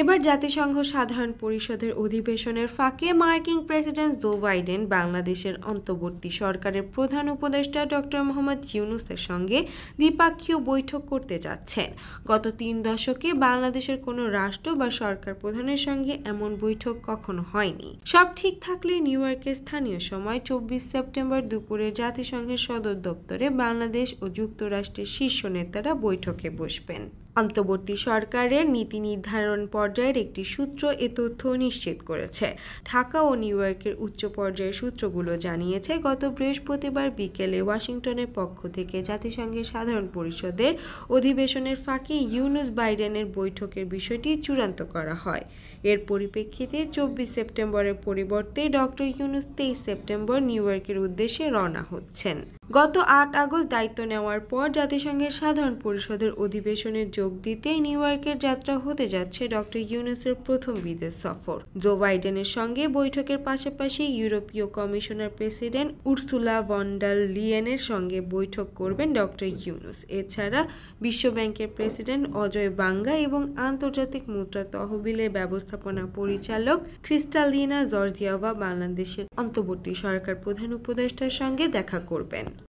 এবার জাতিসংঘ সাধারণ পরিষদের অধিবেশনের ফাঁকে মার্কিন প্রেসিডেন্ট জো বাইডেন বাংলাদেশের অন্তর্বর্তী সরকারের প্রধান উপদেষ্টা ডক্টর মোহাম্মদ ইউনুসের সঙ্গে দ্বিপাক্ষীয় বৈঠক করতে যাচ্ছেন গত তিন দশকে বাংলাদেশের কোনো রাষ্ট্র বা সরকার প্রধানের সঙ্গে এমন বৈঠক কখনো হয়নি সব ঠিক থাকলে নিউ ইয়র্কের স্থানীয় সময় চব্বিশ সেপ্টেম্বর দুপুরে জাতিসংঘের সদর দপ্তরে বাংলাদেশ ও যুক্তরাষ্ট্রের শীর্ষ নেতারা বৈঠকে বসবেন অন্তর্বর্তী সরকারের নীতি নির্ধারণ পর্যায়ের একটি সূত্র এ তথ্য নিশ্চিত করেছে ঢাকা ও নিউ ইয়র্কের উচ্চ পর্যায়ের সূত্রগুলো জানিয়েছে গত বৃহস্পতিবার বিকেলে ওয়াশিংটনের পক্ষ থেকে জাতিসংঘের সাধারণ পরিষদের অধিবেশনের ফাঁকে ইউনুস বাইডেনের বৈঠকের বিষয়টি চূড়ান্ত করা হয় এর পরিপ্রেক্ষিতে চব্বিশ সেপ্টেম্বরের পরিবর্তে ডক্টর ইউনুস তেইশ সেপ্টেম্বর নিউ ইয়র্কের উদ্দেশ্যে রওনা হচ্ছেন গত আট আগস্ট দায়িত্ব নেওয়ার পর জাতিসংঘের সাধারণ পরিষদের অধিবেশনের যোগ যোগ দিতেই নিউ ইয়র্কের যাত্রা হতে যাচ্ছে ডক্টর ইউনুসের প্রথম বিদেশ সফর জো বাইডেনের সঙ্গে বৈঠকের পাশাপাশি ইউরোপীয় কমিশনার প্রেসিডেন্ট উর্সুলা ভন্ডাল লিয়েনের সঙ্গে বৈঠক করবেন ডক্টর ইউনুস এছাড়া বিশ্বব্যাংকের প্রেসিডেন্ট অজয় বাঙ্গা এবং আন্তর্জাতিক মুদ্রা তহবিলের ব্যবস্থাপনা পরিচালক ক্রিস্টালিনা জর্জিয়াভা বাংলাদেশের অন্তর্বর্তী সরকার প্রধান উপদেষ্টার সঙ্গে দেখা করবেন